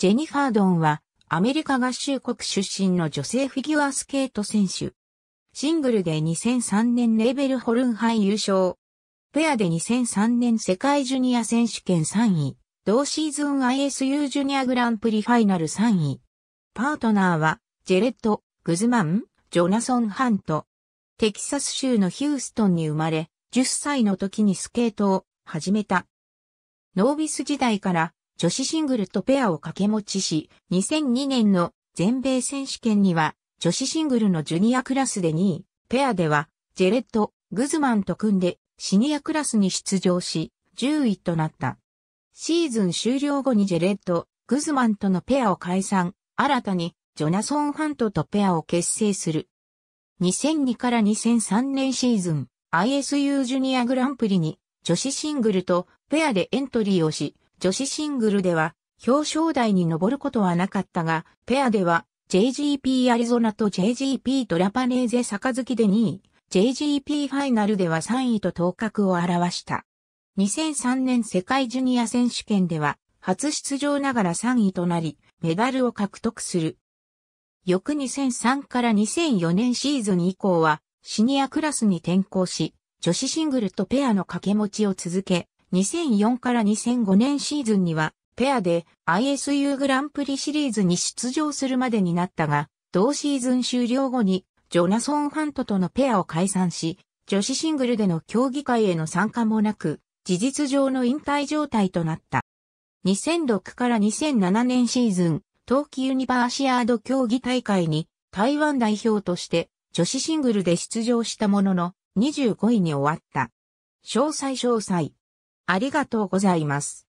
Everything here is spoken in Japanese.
ジェニファー・ドンは、アメリカ合衆国出身の女性フィギュアスケート選手。シングルで2003年レーベルホルン杯優勝。ペアで2003年世界ジュニア選手権3位。同シーズン ISU ジュニアグランプリファイナル3位。パートナーは、ジェレット・グズマン、ジョナソン・ハント。テキサス州のヒューストンに生まれ、10歳の時にスケートを始めた。ノービス時代から女子シングルとペアを掛け持ちし、2002年の全米選手権には、女子シングルのジュニアクラスで2位、ペアでは、ジェレット・グズマンと組んで、シニアクラスに出場し、10位となった。シーズン終了後にジェレット・グズマンとのペアを解散、新たに、ジョナソン・ハントとペアを結成する。2002から2003年シーズン、ISU ジュニアグランプリに、女子シングルとペアでエントリーをし、女子シングルでは表彰台に上ることはなかったが、ペアでは JGP アリゾナと JGP ドラパネーゼ杯で2位、JGP ファイナルでは3位と頭角を表した。2003年世界ジュニア選手権では初出場ながら3位となり、メダルを獲得する。翌2003から2004年シーズン以降は、シニアクラスに転向し、女子シングルとペアの掛け持ちを続け、2004から2005年シーズンには、ペアで ISU グランプリシリーズに出場するまでになったが、同シーズン終了後に、ジョナソン・ハントとのペアを解散し、女子シングルでの競技会への参加もなく、事実上の引退状態となった。2006から2007年シーズン、冬季ユニバーシアード競技大会に台湾代表として女子シングルで出場したものの25位に終わった。詳細詳細。ありがとうございます。